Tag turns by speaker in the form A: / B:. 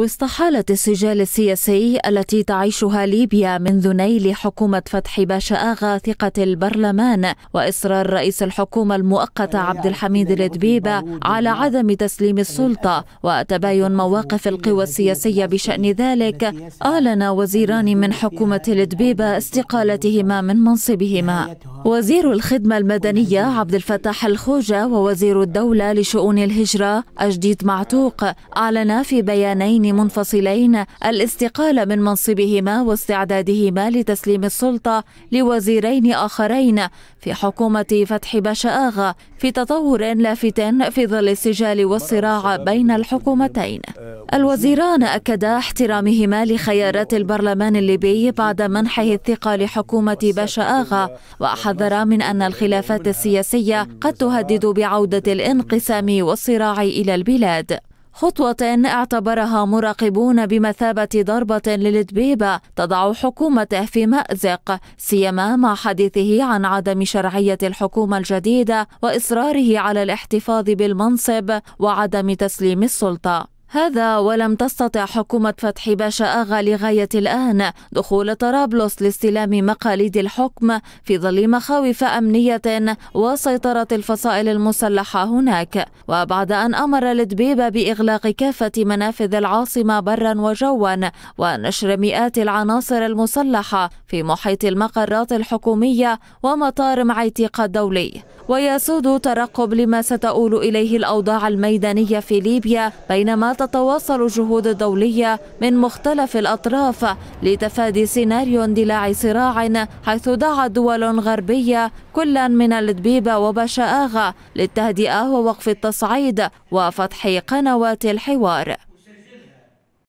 A: وسط حالة السجال السياسي التي تعيشها ليبيا منذ نيل حكومة فتحي باشا آغا ثقة البرلمان وإصرار رئيس الحكومة المؤقتة عبد الحميد الدبيبة على عدم تسليم السلطة وتباين مواقف القوى السياسية بشأن ذلك أعلن وزيران من حكومة الدبيبة استقالتهما من منصبهما وزير الخدمة المدنية عبد الفتاح الخوجة ووزير الدولة لشؤون الهجرة أجديد معتوق أعلنا في بيانين منفصلين الاستقالة من منصبهما واستعدادهما لتسليم السلطة لوزيرين آخرين في حكومة فتح باشا آغا في تطور لافت في ظل السجال والصراع بين الحكومتين الوزيران أكدا احترامهما لخيارات البرلمان الليبي بعد منحه الثقة لحكومة باشا آغا
B: وأحذرا
A: من أن الخلافات السياسية قد تهدد بعودة الانقسام والصراع إلى البلاد خطوة اعتبرها مراقبون بمثابة ضربة للدبيبة تضع حكومته في مأزق سيما مع حديثه عن عدم شرعية الحكومة الجديدة وإصراره على الاحتفاظ بالمنصب وعدم تسليم السلطة هذا ولم تستطع حكومة فتحي باشا آغا لغاية الآن دخول طرابلس لاستلام مقاليد الحكم في ظل مخاوف أمنية وسيطرة الفصائل المسلحة هناك وبعد أن أمر لدبيبة بإغلاق كافة منافذ العاصمة برا وجوا ونشر مئات العناصر المسلحة في محيط المقرات الحكومية ومطار معيتيق الدولي ويسود ترقب لما ستؤول إليه الأوضاع الميدانية في ليبيا بينما تتواصل الجهود الدولية من مختلف الأطراف لتفادي سيناريو اندلاع صراع حيث دعت دول غربية كلا من الدبيبة وبشآغة للتهدئة ووقف التصعيد وفتح قنوات الحوار